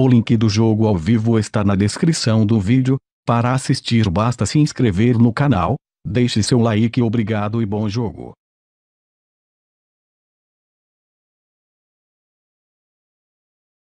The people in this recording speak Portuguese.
O link do jogo ao vivo está na descrição do vídeo. Para assistir basta se inscrever no canal, deixe seu like obrigado e bom jogo.